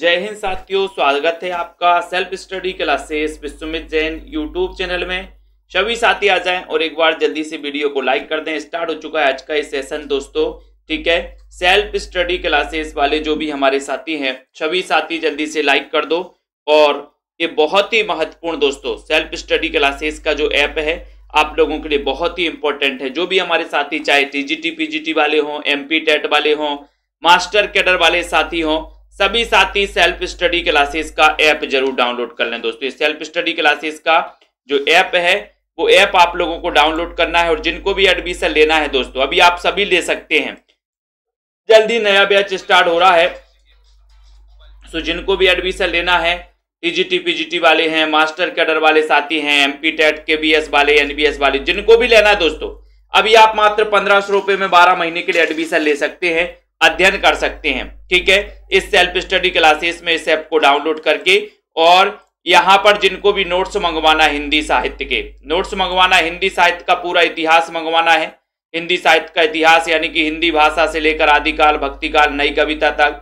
जय हिंद साथियों स्वागत है आपका self study classes Vishwamit Jain YouTube channel में सभी साथी आ जाएं और एक बार जल्दी से वीडियो को लाइक कर दें स्टार्ट हो चुका है आज का ये सेशन दोस्तों ठीक है सेल्फ स्टडी क्लासेस वाले जो भी हमारे साथी हैं सभी साथी जल्दी से लाइक कर दो और ये बहुत ही महत्वपूर्ण दोस्तों सेल्फ स्टडी क्लासेस का जो ऐप है आप लोगों के लिए बहुत ही इंपॉर्टेंट है जो भी हमारे साथी चाहे T G T P G T वाले हों एम पी टेट वाले हों मास्टर कैडर वाले साथी हों सभी साथी सेल्फ स्टडी क्लासेस का ऐप जरूर डाउनलोड कर लें दोस्तों ये सेल्फ स्टडी क्लासेस का जो ऐप है वो ऐप आप लोगों को डाउनलोड करना है और जिनको भी एडमिशन लेना है दोस्तों अभी आप सभी ले सकते हैं जल्दी नया बैच स्टार्ट हो रहा है सो जिनको भी एडमिशन लेना है टीजीटी पीजीटी वाले हैं मास्टर कैडर वाले साथी हैं एमपी टेट एस वाले एनबीएस वाले जिनको भी लेना है दोस्तों अभी आप मात्र पंद्रह सौ रुपये में बारह महीने के लिए एडमिशन ले सकते हैं अध्ययन कर सकते हैं ठीक है इस सेल्फ स्टडी क्लासेस में इस ऐप को डाउनलोड करके और यहाँ पर जिनको भी नोट्स मंगवाना हिंदी साहित्य के नोट्स मंगवाना हिंदी साहित्य का पूरा इतिहास मंगवाना है हिंदी साहित्य का इतिहास यानी कि हिंदी भाषा से लेकर आदिकाल भक्तिकाल नई कविता तक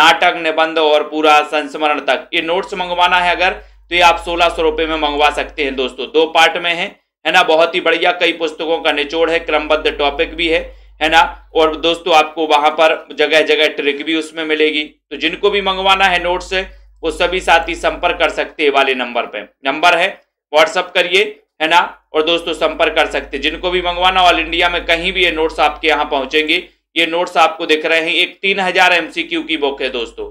नाटक निबंध और पूरा संस्मरण तक ये नोट्स मंगवाना है अगर तो ये आप सोलह सौ रुपये में मंगवा सकते हैं दोस्तों दो पार्ट में है है ना बहुत ही बढ़िया कई पुस्तकों का निचोड़ है क्रमबद्ध टॉपिक भी है है ना और दोस्तों आपको वहां पर जगह जगह ट्रिक भी उसमें मिलेगी तो जिनको भी मंगवाना है नोट्स वो सभी साथी संपर्क कर सकते हैं वाले नंबर पे नंबर है व्हाट्सअप करिए है ना और दोस्तों संपर्क कर सकते जिनको भी मंगवाना ऑल इंडिया में कहीं भी ये नोट्स आपके यहाँ पहुंचेंगे ये नोट्स आपको दिख रहे हैं एक तीन हजार एमसीक्यू की बुक है दोस्तों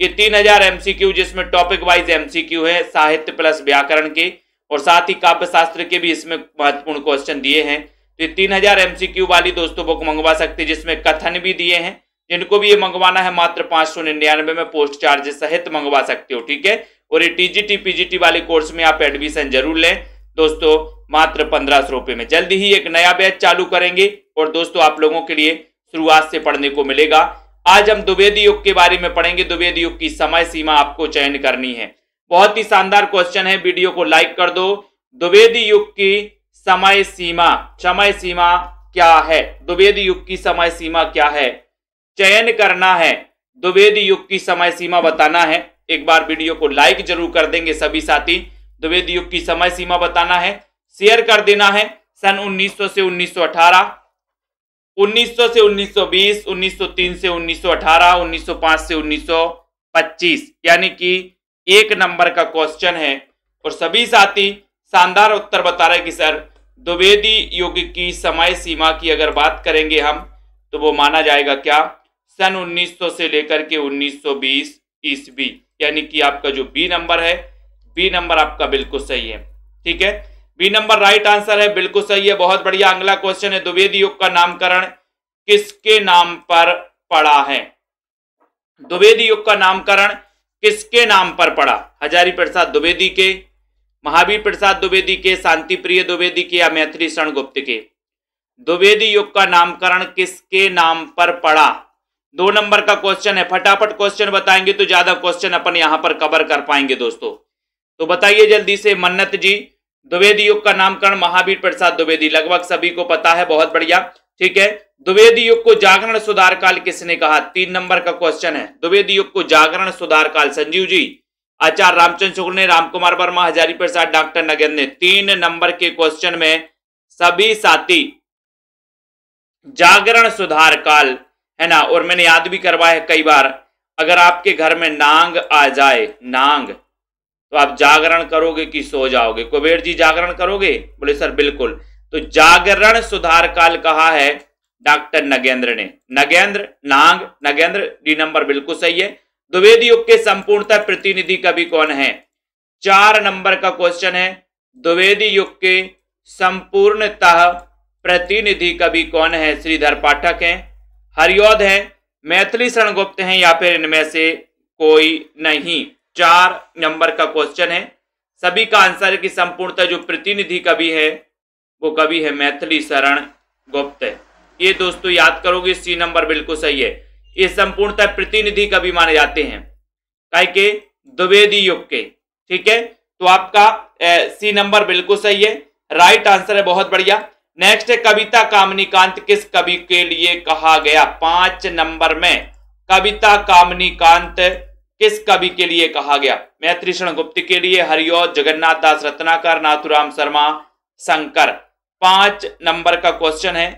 ये तीन हजार एमसीक्यू जिसमें टॉपिक वाइज एम है साहित्य प्लस व्याकरण के और साथ ही काव्य शास्त्र के भी इसमें महत्वपूर्ण क्वेश्चन दिए हैं तो तीन हजार क्यू वाली दोस्तों बुक मंगवा सकते हैं जिसमें कथन भी दिए हैं जिनको भी ये मंगवाना है मात्र पांच सौ निन्यानवे में पोस्ट चार्ज सहित मंगवा सकते हो ठीक है और ये टीजीटी पीजीटी वाले कोर्स में आप एडमिशन जरूर लें दोस्तों मात्र पंद्रह सौ रुपये में जल्दी ही एक नया बैच चालू करेंगे और दोस्तों आप लोगों के लिए शुरुआत से पढ़ने को मिलेगा आज हम द्विवेदी युग के बारे में पढ़ेंगे द्विवेदी युग की समय सीमा आपको चयन करनी है बहुत ही शानदार क्वेश्चन है वीडियो को लाइक कर दो द्विवेदी युग की समय सीमा समय सीमा क्या है द्विवेद युग की समय सीमा क्या है चयन करना है द्विवेद युग की समय सीमा बताना है एक बार वीडियो को लाइक जरूर कर देंगे सभी साथी द्विवेद युग की समय सीमा बताना है शेयर कर देना है सन 1900 से 1918 1900 से 1920 1903 से 1918 1905 से 1925 यानी कि एक नंबर का क्वेश्चन है और सभी साथी शानदार उत्तर बता रहे कि सर द्विवेदी युग की समय सीमा की अगर बात करेंगे हम तो वो माना जाएगा क्या सन 1900 से लेकर के 1920 ईस्वी यानी कि आपका जो बी नंबर है बी नंबर आपका बिल्कुल सही है ठीक है बी नंबर राइट आंसर है बिल्कुल सही है बहुत बढ़िया अगला क्वेश्चन है द्विवेदी युग का नामकरण किसके नाम पर पड़ा है द्विवेदी युग का नामकरण किसके नाम पर पड़ा हजारी प्रसाद द्विवेदी के महावीर प्रसाद द्विवेदी के शांति प्रिय द्विवेदी के या मैथिली शरण गुप्त के द्विवेदी युग का नामकरण किसके नाम पर पड़ा दो नंबर का क्वेश्चन है फटाफट क्वेश्चन बताएंगे तो ज्यादा क्वेश्चन अपन यहाँ पर कवर कर पाएंगे दोस्तों तो बताइए जल्दी से मन्नत जी द्विवेदी युग का नामकरण महावीर प्रसाद द्विवेदी लगभग सभी को पता है बहुत बढ़िया ठीक है द्विवेदी युग को जागरण सुधार काल किसने कहा तीन नंबर का क्वेश्चन है द्विवेदी युग को जागरण सुधार काल संजीव जी आचार्य रामचंद्र शुक्ल ने रामकुमार वर्मा हजारी प्रसाद डॉक्टर नगेंद्र ने तीन नंबर के क्वेश्चन में सभी साथी जागरण सुधार काल है ना और मैंने याद भी करवाया है कई बार अगर आपके घर में नांग आ जाए नांग तो आप जागरण करोगे कि सो जाओगे कुबेर जी जागरण करोगे बोले सर बिल्कुल तो जागरण सुधार काल कहा है डॉक्टर नगेंद्र ने नगेंद्र नांग नगेंद्र डी नंबर बिल्कुल सही है द्विवेदी युग के संपूर्णतः प्रतिनिधि कवि कौन है चार नंबर का क्वेश्चन है द्विवेदी युग के संपूर्णतः प्रतिनिधि कवि कौन है श्रीधर पाठक हैं हरियोध है मैथिली शरण गुप्त है या फिर इनमें से कोई नहीं चार नंबर का क्वेश्चन है सभी का आंसर है कि संपूर्णतः जो प्रतिनिधि कवि है वो कवि है मैथिली शरण गुप्त ये दोस्तों याद करोगे सी नंबर बिल्कुल सही है ये संपूर्णतः प्रतिनिधि कवि माने जाते हैं काय के द्विवेदी युग के ठीक है तो आपका ए, सी नंबर बिल्कुल सही है राइट आंसर है बहुत बढ़िया नेक्स्ट है कविता कामनीकांत किस कवि के लिए कहा गया पांच नंबर में कविता कामनीकांत किस कवि के लिए कहा गया मैत्री गुप्त के लिए हरिओ जगन्नाथ दास रत्नाकर नाथुराम शर्मा शंकर पांच नंबर का क्वेश्चन है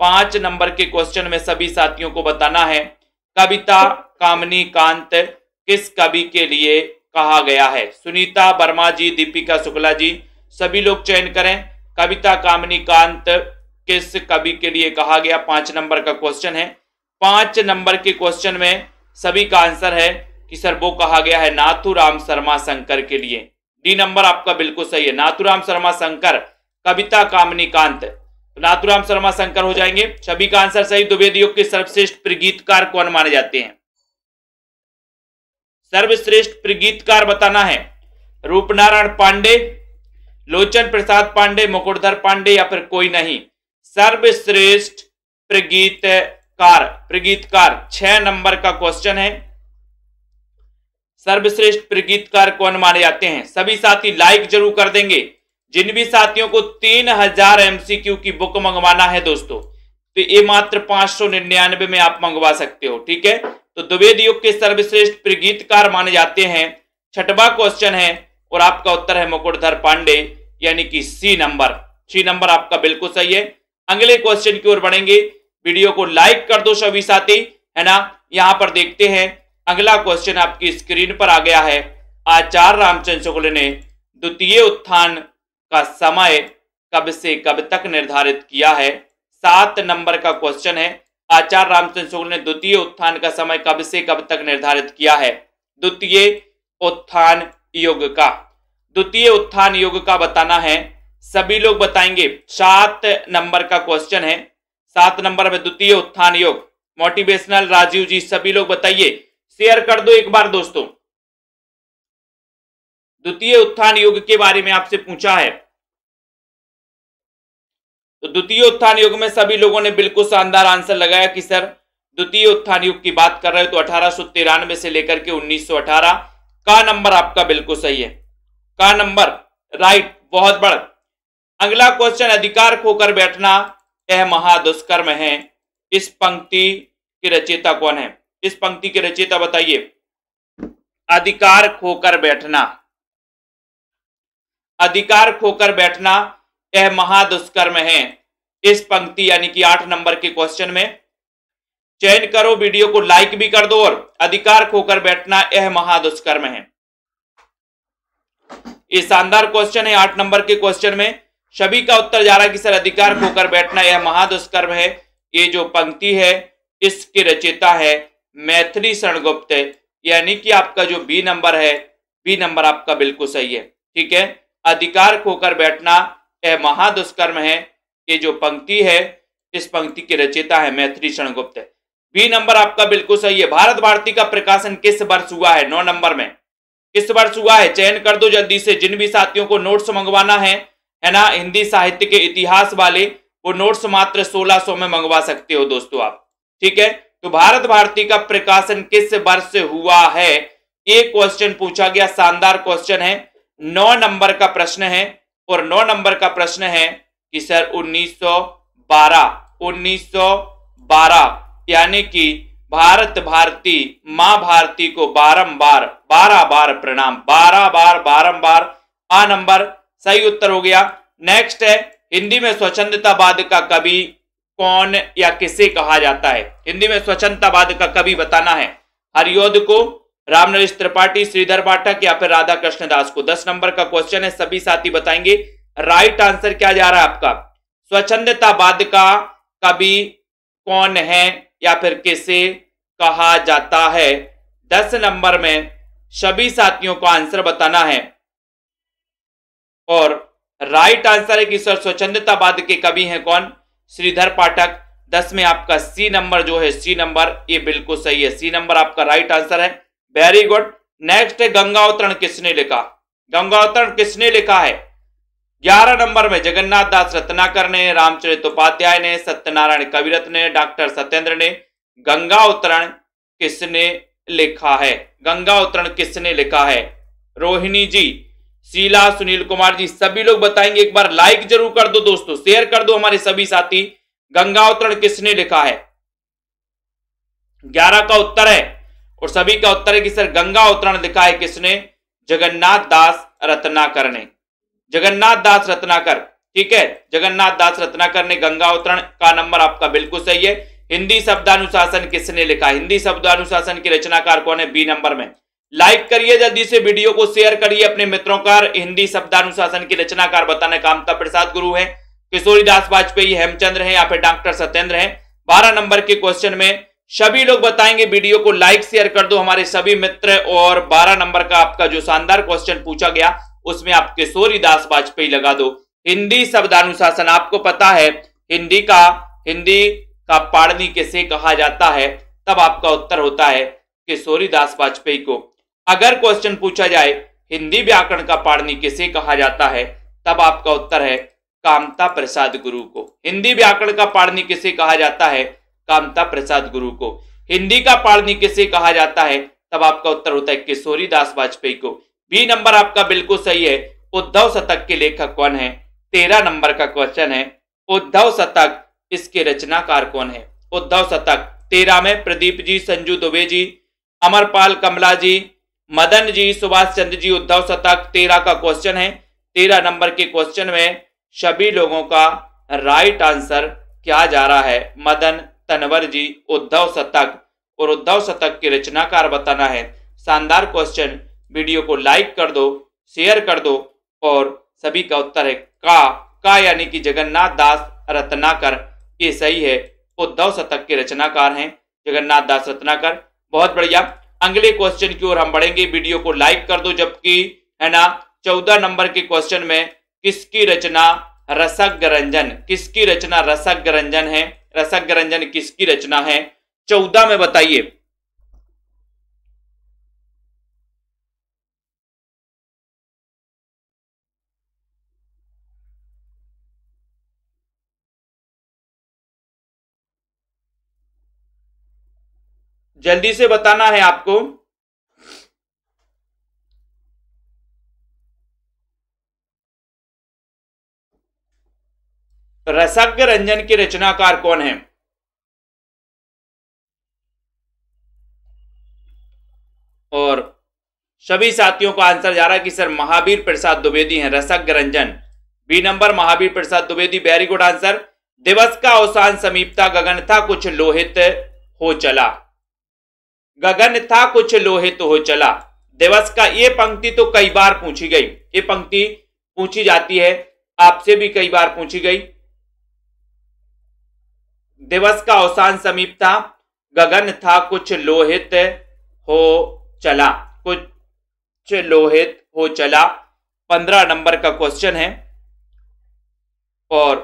पांच नंबर के क्वेश्चन में सभी साथियों को बताना है कविता कामनी कांत किस कवि के लिए कहा गया है सुनीता वर्मा जी दीपिका शुक्ला जी सभी लोग चयन करें कविता कामनी कांत किस कवि के लिए कहा गया पांच नंबर का क्वेश्चन है पांच नंबर के क्वेश्चन में सभी का आंसर है कि सर वो कहा गया है नाथुराम शर्मा शंकर के लिए डी नंबर आपका बिल्कुल सही है नाथुराम शर्मा शंकर कविता कामनी कांत नाथुराम शर्मा शंकर हो जाएंगे सभी का आंसर सही द्विवेदी युग के सर्वश्रेष्ठ प्रगीतकार कौन माने जाते हैं सर्वश्रेष्ठ प्रगीतकार बताना है रूपनारायण पांडे लोचन प्रसाद पांडे मुकुटधर पांडे या फिर कोई नहीं सर्वश्रेष्ठ प्रगीतकार प्रगीतकार छह नंबर का क्वेश्चन है सर्वश्रेष्ठ प्रगीतकार कौन माने जाते हैं सभी साथी लाइक जरूर कर देंगे जिन भी साथियों को तीन हजार एमसीक्यू की बुक मंगवाना है दोस्तों तो ये मात्र पांच सौ निन्यानवे में आप मंगवा सकते हो ठीक है तो द्विवेद युग के सर्वश्रेष्ठ प्रगीतकार माने जाते हैं छठवा क्वेश्चन है और आपका उत्तर है मुकुटधर पांडे यानी कि सी नंबर सी नंबर आपका बिल्कुल सही है अगले क्वेश्चन की ओर बढ़ेंगे वीडियो को लाइक कर दो सभी साथी है ना यहां पर देखते हैं अगला क्वेश्चन आपकी स्क्रीन पर आ गया है आचार्य रामचंद्र शुक्ल ने द्वितीय उत्थान का समय कब से कब तक निर्धारित किया है सात नंबर का क्वेश्चन है आचार्य रामचंद्र शुक्ल ने द्वितीय उत्थान का समय कब से कब तक निर्धारित किया है द्वितीय उत्थान युग का द्वितीय उत्थान युग का बताना है सभी लोग बताएंगे सात नंबर का क्वेश्चन है सात नंबर में द्वितीय उत्थान योग मोटिवेशनल राजीव जी सभी लोग बताइए शेयर कर दो एक बार दोस्तों द्वितीय उत्थान योग के बारे में आपसे पूछा है तो द्वितीय उत्थान युग में सभी लोगों ने बिल्कुल शानदार आंसर लगाया कि सर द्वितीय उत्थान युग की बात कर रहे हो तो अठारह से लेकर के 1918 का नंबर आपका बिल्कुल सही है का नंबर राइट बहुत बड़ा अगला क्वेश्चन अधिकार खोकर बैठना यह महादुष्कर्म है इस पंक्ति की रचयिता कौन है इस पंक्ति की रचयिता बताइए अधिकार खोकर बैठना अधिकार खोकर बैठना यह महादुष्कर्म है इस पंक्ति यानी कि आठ नंबर के क्वेश्चन में चयन करो वीडियो को लाइक भी कर दो और अधिकार खोकर बैठना यह महादुष्कर्म है ये शानदार क्वेश्चन है आठ नंबर के क्वेश्चन में सभी का उत्तर जा रहा है कि सर अधिकार खोकर बैठना यह महादुष्कर्म है ये जो पंक्ति है इसके रचेता है मैथिली शरणगुप्त यानी कि आपका जो बी नंबर है बी नंबर आपका बिल्कुल सही है ठीक है अधिकार खोकर बैठना यह महादुष्कर्म है कि जो पंक्ति है इस पंक्ति की रचयिता है मैत्री शरण गुप्त बी नंबर आपका बिल्कुल सही है भारत भारती का प्रकाशन किस वर्ष हुआ है नौ नंबर में किस वर्ष हुआ है चयन कर दो जल्दी से जिन भी साथियों को नोट्स मंगवाना है है ना हिंदी साहित्य के इतिहास वाले वो नोट्स मात्र 1600 में मंगवा सकते हो दोस्तों आप ठीक है तो भारत भारती का प्रकाशन किस वर्ष से हुआ है एक क्वेश्चन पूछा गया शानदार क्वेश्चन है नौ नंबर का प्रश्न है और नौ नंबर का प्रश्न है कि सर 1912 1912 यानी कि भारत भारती माँ भारती को बारंबार बारह बार प्रणाम बारह बार बारंबार आ नंबर सही उत्तर हो गया नेक्स्ट है हिंदी में स्वच्छतावाद का कवि कौन या किसे कहा जाता है हिंदी में स्वच्छतावाद का कवि बताना है हरियोध को रामनरेश त्रिपाठी श्रीधर पाठक या फिर राधा कृष्ण दास को दस नंबर का क्वेश्चन है सभी साथी बताएंगे राइट आंसर क्या जा रहा है आपका स्वच्छंदतावाद का कवि कौन है या फिर किसे कहा जाता है दस नंबर में सभी साथियों को आंसर बताना है और राइट आंसर है कि सर स्वच्छंदतावाद के कवि हैं कौन श्रीधर पाठक दस में आपका सी नंबर जो है सी नंबर ये बिल्कुल सही है सी नंबर आपका राइट आंसर है वेरी गुड नेक्स्ट है गंगावतरण किसने लिखा गंगावतरण किसने लिखा है ग्यारह नंबर में जगन्नाथ दास रत्नाकर ने रामचरित उपाध्याय ने सत्यनारायण कविरत ने डॉक्टर सत्येंद्र ने गंगा उत्तरण किसने लिखा है गंगा उत्तरण किसने लिखा है रोहिणी जी शीला सुनील कुमार जी सभी लोग बताएंगे एक बार लाइक जरूर कर दो दोस्तों शेयर कर दो हमारे सभी साथी गंगा उत्तरण किसने लिखा है ग्यारह का उत्तर है और सभी का उत्तर है कि सर गंगा उत्तरण लिखा है किसने जगन्नाथ दास रत्नाकर ने जगन्नाथ दास रत्नाकर ठीक है जगन्नाथ दास रत्नाकर ने गंगा उत्तरण का नंबर आपका बिल्कुल सही है हिंदी शब्दानुशासन किसने लिखा हिंदी शब्दानुशासन की रचनाकार कौन है बी नंबर में लाइक करिए जल्दी से वीडियो को शेयर करिए अपने मित्रों का हिंदी शब्दानुशासन के रचनाकार बताने कामता प्रसाद गुरु है किशोरी दास वाजपेयी हेमचंद्र है या फिर डॉक्टर सत्येंद्र है बारह नंबर के क्वेश्चन में सभी लोग बताएंगे वीडियो को लाइक शेयर कर दो हमारे सभी मित्र और 12 नंबर का आपका जो शानदार क्वेश्चन पूछा गया उसमें आप किशोरी दास वाजपेयी लगा दो हिंदी शब्दानुशासन आपको पता है हिंदी का हिंदी का पाड़नी किसे कहा जाता है तब आपका उत्तर होता है किशोरी दास वाजपेयी को अगर क्वेश्चन पूछा जाए हिंदी व्याकरण का पाड़नी किसे कहा जाता है तब आपका उत्तर है कामता प्रसाद गुरु को हिंदी व्याकरण का पाड़नी किसे कहा जाता है कामता प्रसाद गुरु को हिंदी का पाड़नी किसे कहा जाता है तब आपका उत्तर होता है किशोरी दास वाजपेयी को बी नंबर आपका बिल्कुल सही है उद्धव शतक के लेखक कौन है तेरह नंबर का क्वेश्चन है उद्धव शतक इसके रचनाकार कौन है उद्धव शतक तेरह में प्रदीप जी संजू दुबे जी अमरपाल कमला जी मदन जी सुभाष चंद्र जी उद्धव शतक तेरह का क्वेश्चन है तेरह नंबर के क्वेश्चन में सभी लोगों का राइट आंसर क्या जा रहा है मदन तनवर जी उद्धव शतक और उद्धव शतक के रचनाकार बताना है शानदार क्वेश्चन वीडियो को लाइक कर दो शेयर कर दो और सभी का उत्तर है का का यानी कि जगन्नाथ दास रत्नाकर ये सही है उद्धव शतक के रचनाकार हैं जगन्नाथ दास रत्नाकर बहुत बढ़िया अगले क्वेश्चन की ओर हम बढ़ेंगे वीडियो को लाइक कर दो जबकि है ना चौदह नंबर के क्वेश्चन में किसकी रचना रसक रंजन किसकी रचना रसक रंजन है रसक रंजन किसकी रचना है चौदह में बताइए जल्दी से बताना है आपको तो रसज्ञ रंजन के रचनाकार कौन है और सभी साथियों को आंसर जा रहा है कि सर महावीर प्रसाद द्विवेदी हैं Rasagya Ranjan B number Mahavir Prasad Dwivedi very good answer दिवस का अवसान समीपता गगन था कुछ लोहित हो चला गगन था कुछ लोहित हो चला दिवस का ये पंक्ति तो कई बार पूछी गई ये पंक्ति पूछी जाती है आपसे भी कई बार पूछी गई दिवस का अवसान समीप था गगन था कुछ लोहित हो चला कुछ लोहित हो चला पंद्रह नंबर का क्वेश्चन है और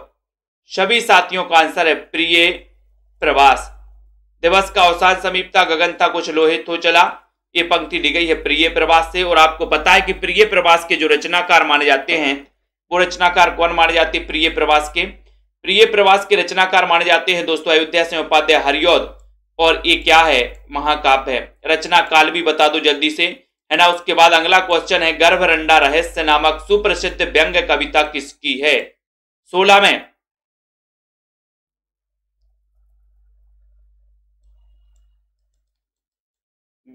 सभी साथियों का आंसर है प्रिय प्रवास दिवस का अवसान समीप था गगन था कुछ लोहित हो चला ये पंक्ति दी गई है प्रिय प्रवास से और आपको पता है कि प्रिय प्रवास के जो रचनाकार माने जाते हैं वो रचनाकार कौन माने जाते प्रिय प्रवास के प्रिय प्रवास के रचनाकार माने जाते हैं दोस्तों अयोध्या से उपाध्याय हरियोद और ये क्या है महाकाव्य है रचना काल भी बता दो जल्दी से है ना उसके बाद अगला क्वेश्चन है गर्भ रंडा रहस्य नामक सुप्रसिद्ध व्यंग कविता किसकी है सोलह में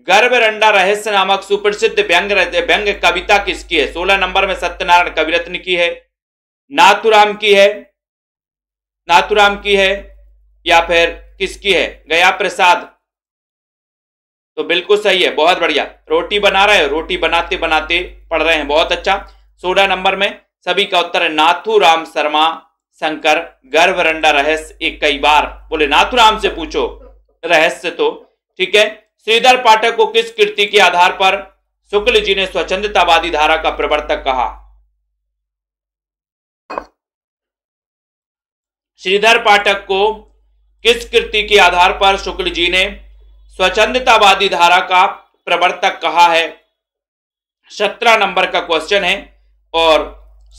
गर्भ रंडा रहस्य नामक सुप्रसिद्ध व्यंग व्यंग कविता किसकी है सोलह नंबर में सत्यनारायण कविरत्न की है नाथुराम की है नाथुराम की है या फिर किसकी है गया प्रसाद तो बिल्कुल सही है बहुत बढ़िया रोटी बना रहे हो रोटी बनाते बनाते पढ़ रहे हैं बहुत अच्छा सोलह नंबर में सभी का उत्तर है नाथू राम शर्मा शंकर गर्भ रंडा रहस्य एक कई बार बोले नाथुराम से पूछो रहस्य तो ठीक है श्रीधर पाठक को किस कृति के आधार पर शुक्ल जी ने स्वच्छतावादी धारा का प्रवर्तक कहा श्रीधर पाठक को किस कृति के आधार पर शुक्ल जी ने स्वच्छतावादी धारा का प्रवर्तक कहा है सत्रह नंबर का क्वेश्चन है और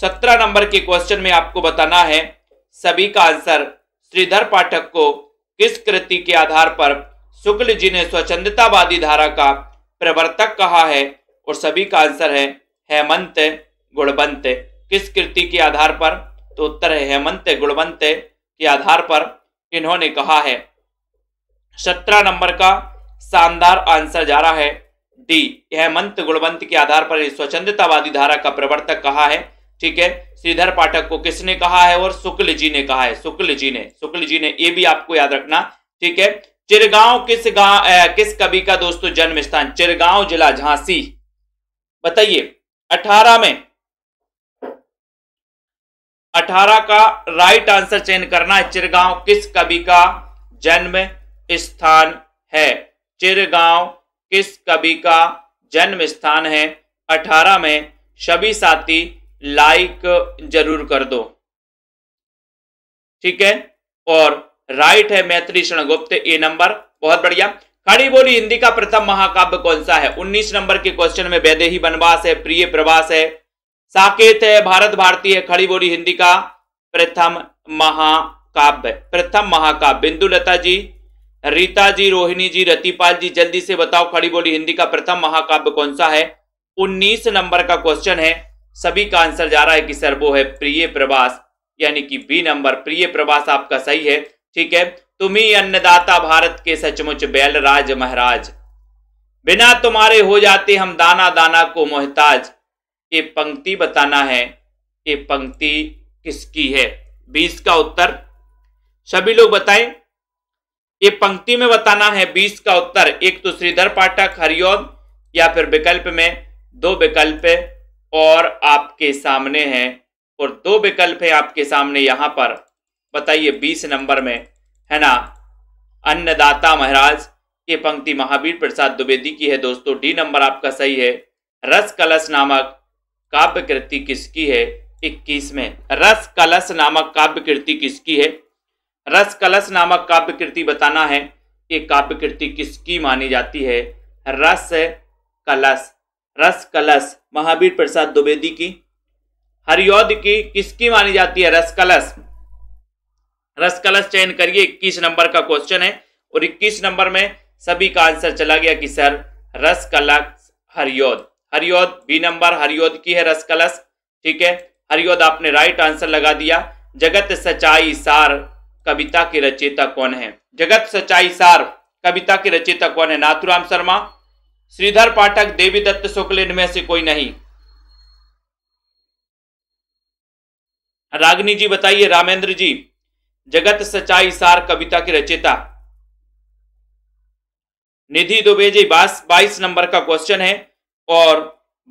सत्रह नंबर के क्वेश्चन में आपको बताना है सभी का आंसर श्रीधर पाठक को किस कृति के आधार पर शुक्ल जी ने स्वच्छतावादी धारा का प्रवर्तक कहा है और सभी का आंसर है हेमंत गुणवंत किस कृति के आधार पर तो उत्तर है हेमंत गुणवंत के आधार पर इन्होंने कहा है सत्रह नंबर का शानदार आंसर जा रहा है डी हेमंत गुणवंत के आधार पर स्वच्छतावादी धारा का प्रवर्तक कहा है ठीक है श्रीधर पाठक को किसने कहा है और शुक्ल जी ने कहा है शुक्ल जी ने शुक्ल जी ने ये भी आपको याद रखना ठीक है चिरगांव किस गांव किस कवि का दोस्तों जन्म स्थान चिरगांव जिला झांसी बताइए अठारह में अठारह का राइट आंसर चयन करना है चिरगांव किस कवि का जन्म स्थान है चिरगांव किस कवि का जन्म स्थान है अठारह में सभी साथी लाइक जरूर कर दो ठीक है और राइट है मैत्री शरण गुप्त ए नंबर बहुत बढ़िया खड़ी बोली हिंदी का प्रथम महाकाव्य कौन सा है 19 नंबर के क्वेश्चन में वैदेही वनवास है प्रिय प्रवास है साकेत है भारत भारती है खड़ी बोली हिंदी का प्रथम महाकाव्य प्रथम महाकाव्य बिंदु लता जी रीता जी रोहिणी जी रतिपाल जी जल्दी से बताओ खड़ी बोली हिंदी का प्रथम महाकाव्य कौन सा है 19 नंबर का क्वेश्चन है सभी का आंसर जा रहा है कि सर वो है प्रिय प्रवास यानी कि बी नंबर प्रिय प्रवास आपका सही है ठीक है तुम्ही अन्नदाता भारत के सचमुच बैलराज महाराज बिना तुम्हारे हो जाते हम दाना दाना को मोहताज ये पंक्ति बताना है ये पंक्ति किसकी है बीस का उत्तर सभी लोग बताएं ये पंक्ति में बताना है बीस का उत्तर एक तो श्रीधर पाठक हरिओम या फिर विकल्प में दो विकल्प और आपके सामने हैं और दो विकल्प है आपके सामने यहां पर बताइए बीस नंबर में है ना अन्नदाता महाराज ये पंक्ति महावीर प्रसाद द्विवेदी की है दोस्तों डी नंबर आपका सही है रस कलश नामक काव्य कृति किसकी है इक्कीस में रस कलश नामक काव्य कृति किसकी है रस कलश नामक काव्य कृति बताना है कि काव्य कृति किसकी मानी जाती है रस कलश रस कलश महावीर प्रसाद द्विवेदी की हरियोध की किसकी मानी जाती है रस कलश रस कलश चयन करिए इक्कीस नंबर का क्वेश्चन है और इक्कीस नंबर में सभी का आंसर चला गया कि sir Ras Kalash Hariaudh Hariaudh B number Hariaudh की है रस कलश ठीक है हरिओद आपने राइट आंसर लगा दिया जगत सच्चाई सार कविता के रचयिता कौन है जगत सच्चाई सार कविता के रचयिता कौन है नाथुराम शर्मा श्रीधर पाठक देवी दत्त शुक्ल इनमें से कोई नहीं रागनी जी बताइए रामेंद्र जी जगत सच्चाई सार कविता के रचयिता निधि दुबे जी बाईस नंबर का क्वेश्चन है और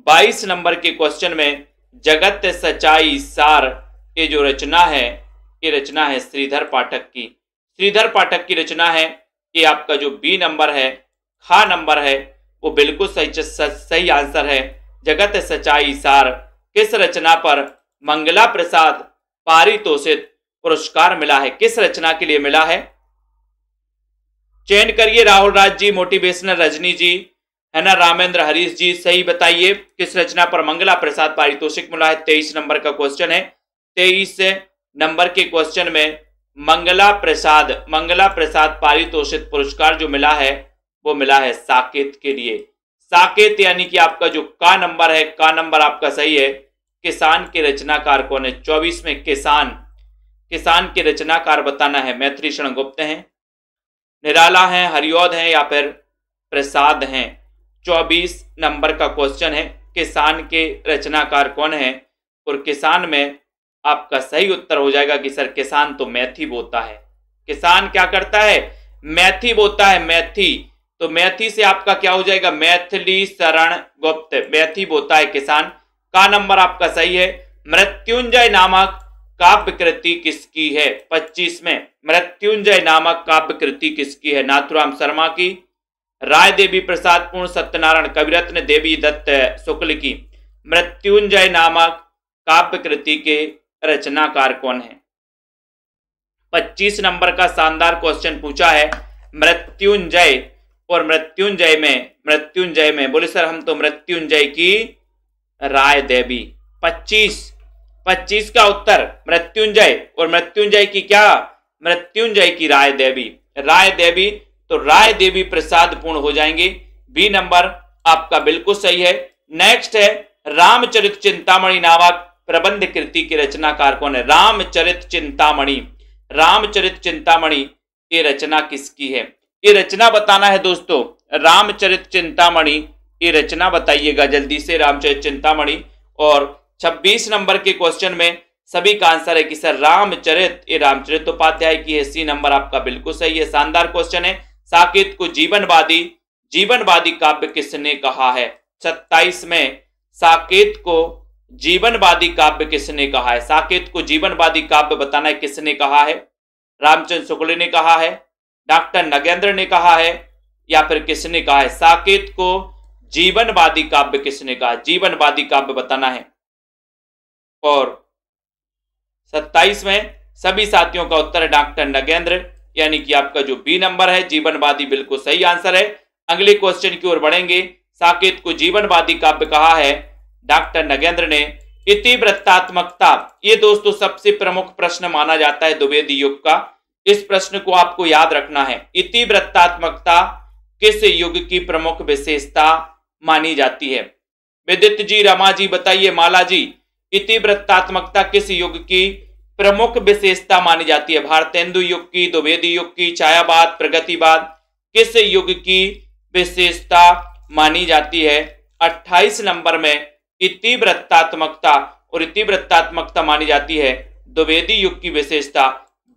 22 नंबर के क्वेश्चन में जगत सच्चाई सार के जो रचना है ये रचना है श्रीधर पाठक की श्रीधर पाठक की रचना है कि आपका जो बी नंबर है खा नंबर है वो बिल्कुल सही सही आंसर है जगत सच्चाई सार किस रचना पर मंगला प्रसाद पारितोषित पुरस्कार मिला है किस रचना के लिए मिला है चयन करिए राहुल राज जी मोटिवेशनल रजनी जी है ना रामेंद्र हरीश जी सही बताइए किस रचना पर मंगला प्रसाद पारितोषिक मिला है तेईस नंबर का क्वेश्चन है तेईस नंबर के क्वेश्चन में मंगला प्रसाद मंगला प्रसाद पारितोषित पुरस्कार जो मिला है वो मिला है साकेत के लिए साकेत यानी कि आपका जो का नंबर है का नंबर आपका सही है किसान के रचनाकार कौन है चौबीस में किसान किसान के रचनाकार बताना है मैत्री शरण गुप्त हैं निराला हैं हरिओद हैं या फिर प्रसाद हैं चौबीस नंबर का क्वेश्चन है किसान के रचनाकार कौन है और किसान में आपका सही उत्तर हो जाएगा कि सर किसान तो मैथी बोता है किसान क्या करता है मैथी बोता है मैथी तो मैथी से आपका क्या हो जाएगा मैथिली शरण गुप्त मैथी बोता है किसान का नंबर आपका सही है मृत्युंजय नामक काव्य कृति किसकी है पच्चीस में मृत्युंजय नामक काव्य कृति किसकी है नाथुराम शर्मा की राय देवी प्रसाद पूर्ण सत्यनारायण कविरत्न देवी दत्त शुक्ल की मृत्युंजय नामक काव्य कृति के रचनाकार कौन है 25 नंबर का शानदार क्वेश्चन पूछा है मृत्युंजय और मृत्युंजय में मृत्युंजय में बोले सर हम तो मृत्युंजय की राय देवी 25 25 का उत्तर मृत्युंजय और मृत्युंजय की क्या मृत्युंजय की राय देवी राय देवी तो राय देवी प्रसाद पूर्ण हो जाएंगे बी नंबर आपका बिल्कुल सही है नेक्स्ट है रामचरित चिंतामणि नामक प्रबंध कृति के रचनाकार कौन है रामचरित चिंतामणि रामचरित चिंतामणि ये रचना किसकी है ये रचना बताना है दोस्तों रामचरित चिंतामणि ये रचना बताइएगा जल्दी से रामचरित चिंतामणि और 26 नंबर के क्वेश्चन में सभी का आंसर है कि सर रामचरित ये रामचरित उपाध्याय की है सी नंबर आपका बिल्कुल सही है शानदार क्वेश्चन है साकेत को जीवनवादी जीवनवादी काव्य किसने कहा है सत्ताईस में साकेत को जीवनवादी काव्य किसने कहा है साकेत को जीवनवादी काव्य बताना है किसने कहा है रामचंद्र शुक्ल ने कहा है डॉक्टर नगेंद्र ने कहा है या फिर किसने कहा है साकेत को जीवनवादी काव्य किसने कहा जीवनवादी काव्य बताना है और सत्ताईस में सभी साथियों का उत्तर डॉक्टर नगेंद्र यानी कि आपका जो बी नंबर है जीवनवादी बिल्कुल सही आंसर है अगले क्वेश्चन की ओर बढ़ेंगे साकेत को जीवनवादी काव्य कहा है डॉक्टर नगेंद्र ने इतिवृत्तात्मकता ये दोस्तों सबसे प्रमुख प्रश्न माना जाता है द्विवेदी युग का इस प्रश्न को आपको याद रखना है इतिवृत्तात्मकता किस युग की प्रमुख विशेषता मानी जाती है विदित जी रमा जी बताइए माला जी इतिवृत्तात्मकता किस युग की प्रमुख विशेषता मानी जाती है भारतेंदु युग की द्विवेदी युग की छायावाद प्रगतिवाद किस युग की विशेषता मानी जाती है 28 नंबर में इतिवृत्तात्मकता और इतिवृत्तात्मकता मानी जाती है द्विवेदी युग की विशेषता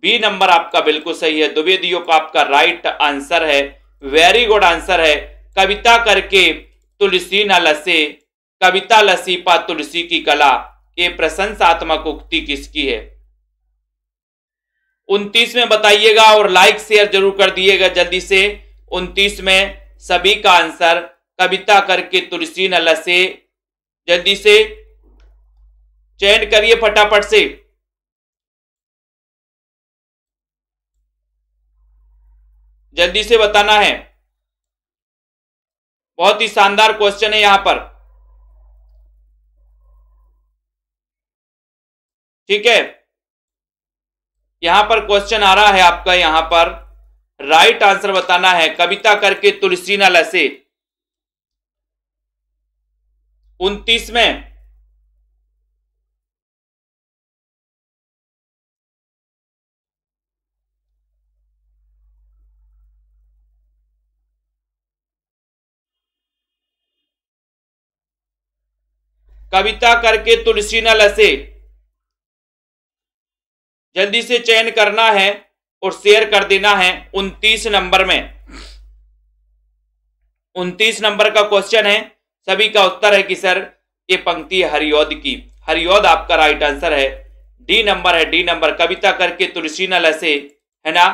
बी नंबर आपका बिल्कुल सही है द्विवेदी युग आपका राइट आंसर है वेरी गुड आंसर है कविता करके तुलसी न लसे कविता लसीपा तुलसी की कला ये प्रशंसात्मक उक्ति किसकी है उनतीस में बताइएगा और लाइक शेयर जरूर कर दिएगा जल्दी से उनतीस में सभी का आंसर कविता करके तुलसी न लसे जल्दी से चैन करिए फटाफट से जल्दी से बताना है बहुत ही शानदार क्वेश्चन है यहां पर ठीक है यहां पर क्वेश्चन आ रहा है आपका यहां पर राइट आंसर बताना है कविता करके तुलसी न लसे उनतीस में कविता करके तुलसी न लसे जल्दी से चयन करना है और शेयर कर देना है उनतीस नंबर में उनतीस नंबर का क्वेश्चन है सभी का उत्तर है कि सर ये पंक्ति हरियोद की हरियोद आपका राइट आंसर है डी नंबर है डी नंबर कविता करके तुलसी न लसे है ना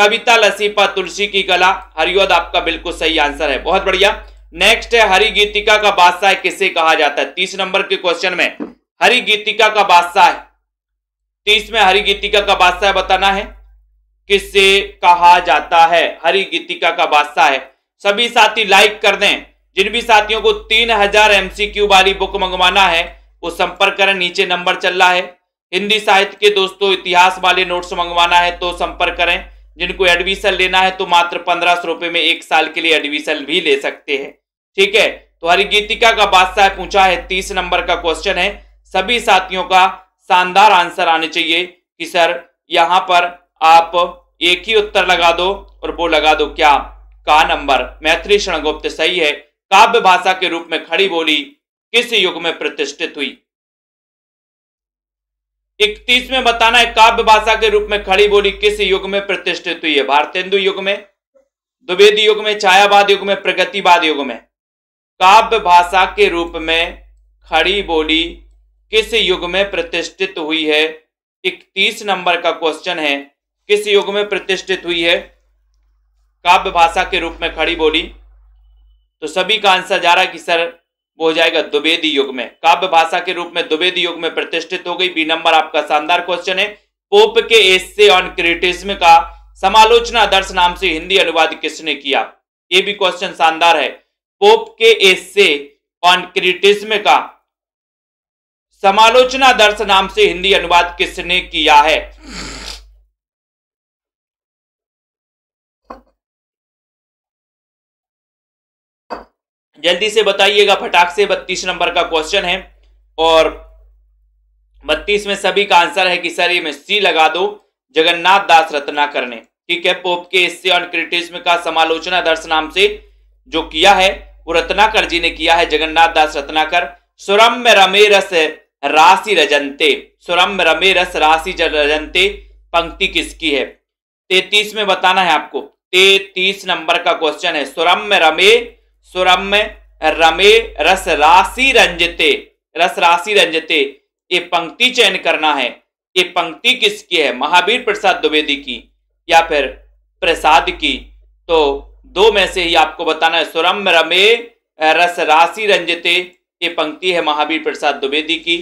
कविता लसी पर तुलसी की कला हरियोद आपका बिल्कुल सही आंसर है बहुत बढ़िया नेक्स्ट है हरि गीतिका का बादशाह किसे कहा जाता है तीस नंबर के क्वेश्चन में हरि गीतिका का बादशाह तो इसमें हरि गीतिका का बादशाह बताना है किससे कहा जाता है हरि गीतिका का बादशाह है सभी साथी लाइक कर दें जिन भी साथियों को तीन हजार एमसीक्यू वाली बुक मंगवाना है वो संपर्क करें नीचे नंबर चल रहा है हिंदी साहित्य के दोस्तों इतिहास वाले नोट्स मंगवाना है तो संपर्क करें जिनको एडमिशन लेना है तो मात्र पंद्रह सौ रुपये में एक साल के लिए एडमिशन भी ले सकते हैं ठीक है तो हरिगीतिका का बादशाह पूछा है तीस नंबर का क्वेश्चन है सभी साथियों का शानदार आंसर आने चाहिए कि सर यहाँ पर आप एक ही उत्तर लगा दो और वो लगा दो क्या का नंबर मैत्री शरणगुप्त सही है काव्य भाषा के रूप में खड़ी बोली किस युग में प्रतिष्ठित हुई इकतीस में बताना है काव्य भाषा के रूप में खड़ी बोली किस युग में प्रतिष्ठित हुई है भारतेंदु युग में द्विवेदी युग में छायावाद युग में प्रगतिवाद युग में काव्य भाषा के रूप में खड़ी बोली किस युग में प्रतिष्ठित हुई है इकतीस नंबर का क्वेश्चन है किस युग में प्रतिष्ठित हुई है काव्य भाषा के रूप में खड़ी बोली तो सभी का आंसर जा रहा है कि सर वो हो जाएगा द्विवेदी युग में काव्य भाषा के रूप में द्विवेदी युग में प्रतिष्ठित हो गई बी नंबर आपका शानदार क्वेश्चन है पोप के एसे ऑन क्रिटिज्म का समालोचना दर्श नाम से हिंदी अनुवाद किसने किया ये भी क्वेश्चन शानदार है पोप के एसे ऑन क्रिटिज्म का समालोचना दर्श नाम से हिंदी अनुवाद किसने किया है जल्दी से बताइएगा फटाक से बत्तीस नंबर का क्वेश्चन है और बत्तीस में सभी का आंसर है कि सर ये में सी लगा दो जगन्नाथ दास रत्नाकर ने ठीक है पोप के इससे और क्रिटिज्म का समालोचना दर्श नाम से जो किया है वो रत्नाकर जी ने किया है जगन्नाथ दास रत्नाकर में रमे रस राशि रजनते सुरम रमे रस राशि रजनते पंक्ति किसकी है तेतीस में बताना है आपको तेतीस नंबर का क्वेश्चन है सुरम रमे सुरम रमे रस राशि रंजते रस राशि रंजते ये पंक्ति चयन करना है ये पंक्ति किसकी है महावीर प्रसाद द्विवेदी की या फिर प्रसाद की तो दो में से ही आपको बताना है सुरम रमे रस राशि रंजते ये पंक्ति है महावीर प्रसाद द्विवेदी की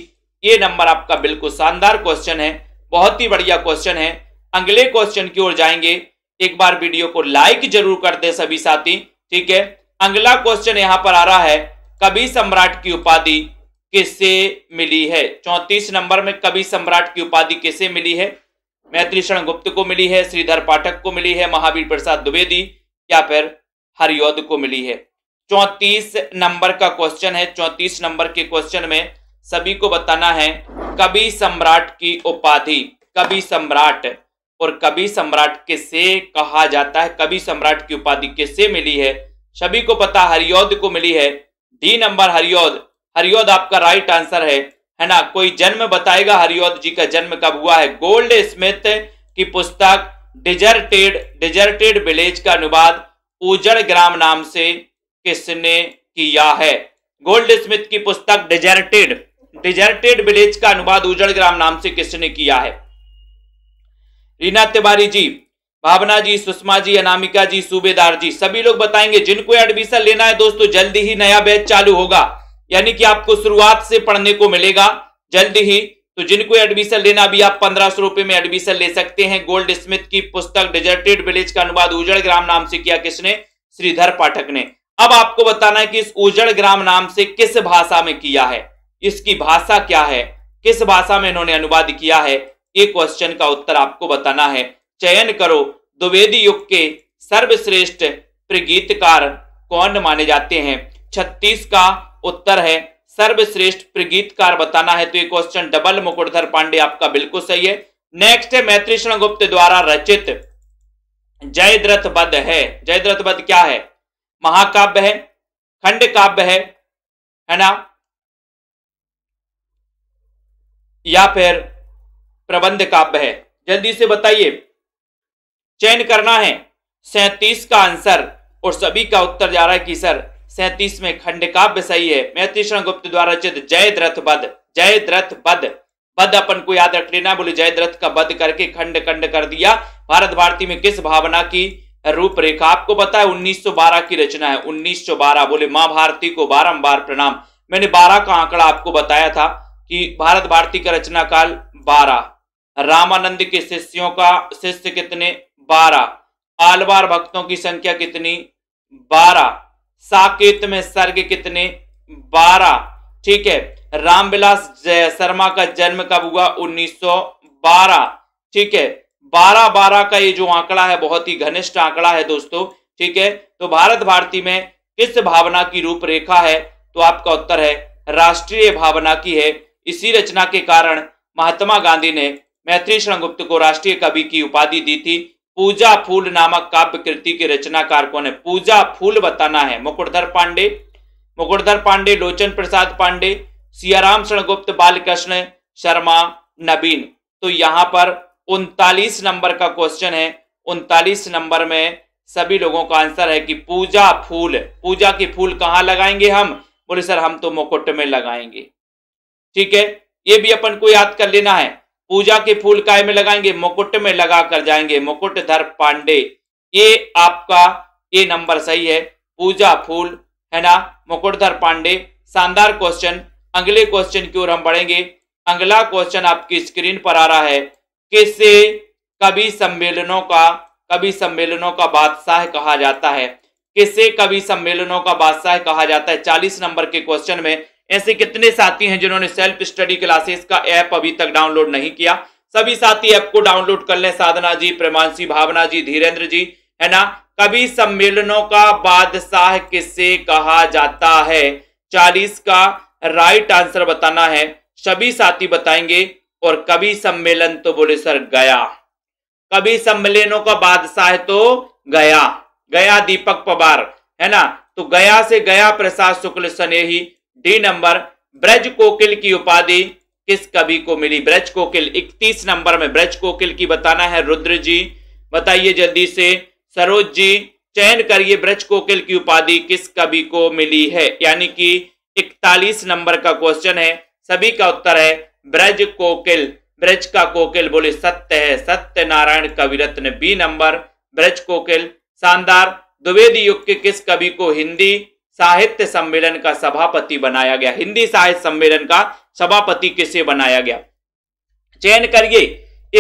ये नंबर आपका बिल्कुल शानदार क्वेश्चन है बहुत ही बढ़िया क्वेश्चन है अगले क्वेश्चन की ओर जाएंगे एक बार वीडियो को लाइक जरूर कर दे सभी साथी ठीक है अगला क्वेश्चन यहां पर आ रहा है कवि सम्राट की उपाधि किससे मिली है चौंतीस नंबर में कवि सम्राट की उपाधि किससे मिली है मैत्री शरण गुप्त को मिली है श्रीधर पाठक को मिली है महावीर प्रसाद द्विवेदी या फिर हरियोध को मिली है चौतीस नंबर का क्वेश्चन है चौतीस नंबर के क्वेश्चन में सभी को बताना है कवि सम्राट की उपाधि कवि सम्राट और कवि सम्राट किसे कहा जाता है कवि सम्राट की उपाधि किससे मिली है सभी को पता हरियोद को मिली है डी नंबर हरियोद हरियोद आपका राइट आंसर है है ना कोई जन्म बताएगा हरियोद जी का जन्म कब हुआ है गोल्ड स्मिथ की पुस्तक डिजर्टेड डिजर्टेड विलेज का अनुवाद उजड़ ग्राम नाम से किसने किया है गोल्ड स्मिथ की पुस्तक डिजर्टेड डिजर्टेड विलेज का अनुवाद उजड़ ग्राम नाम से किसने किया है रीना तिवारी जी भावना जी सुषमा जी अनामिका जी सूबेदार जी सभी लोग बताएंगे जिनको एडमिशन लेना है दोस्तों जल्दी ही नया बैच चालू होगा यानी कि आपको शुरुआत से पढ़ने को मिलेगा जल्दी ही तो जिनको एडमिशन लेना अभी आप पंद्रह सौ रुपए में एडमिशन ले सकते हैं गोल्ड स्मिथ की पुस्तक डिजर्टेड विलेज का अनुवाद उजड़ ग्राम नाम से किया किसने श्रीधर पाठक ने अब आपको बताना है कि इस उजड़ ग्राम नाम से किस भाषा में किया है इसकी भाषा क्या है किस भाषा में इन्होंने अनुवाद किया है ये क्वेश्चन का उत्तर आपको बताना है चयन करो द्विवेदी युग के सर्वश्रेष्ठ प्रगीतकार कौन माने जाते हैं छत्तीस का उत्तर है सर्वश्रेष्ठ प्रगीतकार बताना है तो ये क्वेश्चन डबल मुकुटधर पांडे आपका बिल्कुल सही है नेक्स्ट है मैत्रीष्ण गुप्त द्वारा रचित जयद्रथ बद है जयद्रथ बद क्या है महाकाव्य है खंड काव्य है है ना या फिर प्रबंध काव्य है जल्दी से बताइए चयन करना है सैतीस का आंसर और सभी का उत्तर जा रहा है कि सर सैतीस में खंड काव्य सही है मैतीषण गुप्त द्वारा चित द्रथ बद जय द्रथ बद बद अपन को याद रख लेना बोले जयद्रथ का बद करके खंड खंड कर दिया भारत भारती में किस भावना की रूपरेखा आपको पता है 1912 की रचना है 1912 बोले माँ भारती को बारंबार प्रणाम मैंने 12 का आंकड़ा आपको बताया था कि भारत भारती का रचना काल 12 रामानंद के शिष्यों का शिष्य कितने 12 आलवार भक्तों की संख्या कितनी 12 साकेत में सर्ग कितने 12 ठीक है रामविलास जय शर्मा का जन्म कब हुआ 1912 ठीक है बारह बारह का ये जो आंकड़ा है बहुत ही घनिष्ठ आंकड़ा है दोस्तों ठीक है तो भारत भारती में किस भावना की रूपरेखा है तो आपका उत्तर है राष्ट्रीय भावना की है इसी रचना के कारण महात्मा गांधी ने मैत्री शरणगुप्त को राष्ट्रीय कवि की उपाधि दी थी पूजा फूल नामक काव्य कृति के रचनाकार कौन है पूजा फूल बताना है मुकुटधर पांडे मुकुटधर पांडे लोचन प्रसाद पांडे सियाराम शरणगुप्त बालकृष्ण शर्मा नबीन तो यहाँ पर उनतालीस नंबर का क्वेश्चन है उनतालीस नंबर में सभी लोगों का आंसर है कि पूजा फूल पूजा की फूल कहाँ लगाएंगे हम बोले सर हम तो मुकुट में लगाएंगे ठीक है ये भी अपन को याद कर लेना है पूजा के फूल काय में लगाएंगे मुकुट में लगा कर जाएंगे मुकुटधर पांडे ये आपका ये नंबर सही है पूजा फूल है ना मुकुटधर पांडे शानदार क्वेश्चन अगले क्वेश्चन की ओर हम बढ़ेंगे अगला क्वेश्चन आपकी स्क्रीन पर आ रहा है किसे कवि सम्मेलनों का कवि सम्मेलनों का बादशाह कहा जाता है किसे कवि सम्मेलनों का बादशाह कहा जाता है चालीस नंबर के क्वेश्चन में ऐसे कितने साथी हैं जिन्होंने सेल्फ स्टडी क्लासेस का ऐप अभी तक डाउनलोड नहीं किया सभी साथी ऐप को डाउनलोड कर लें साधना जी प्रेमांशी भावना जी धीरेन्द्र जी है ना कवि सम्मेलनों का बादशाह किसे कहा जाता है चालीस का राइट आंसर बताना है सभी साथी बताएंगे और कवि सम्मेलन तो बोले सर गया कवि सम्मेलनों का बादशाह तो गया गया दीपक पवार है ना तो गया से गया प्रसाद शुक्ल स्नेही डी नंबर ब्रज कोकिल की उपाधि किस कवि को मिली ब्रज कोकिल 31 नंबर में ब्रज कोकिल की बताना है रुद्र जी बताइए जल्दी से सरोज जी चयन करिए ब्रज कोकिल की उपाधि किस कवि को मिली है यानी कि 41 नंबर का क्वेश्चन है सभी का उत्तर है ब्रज कोकिल ब्रज का कोकिल बोले सत्य है सत्य नारायण कवि रत्न बी नंबर ब्रज कोकिल शानदार द्विवेदी युग के किस कवि को हिंदी साहित्य सम्मेलन का सभापति बनाया गया हिंदी साहित्य सम्मेलन का सभापति किसे बनाया गया चयन करिए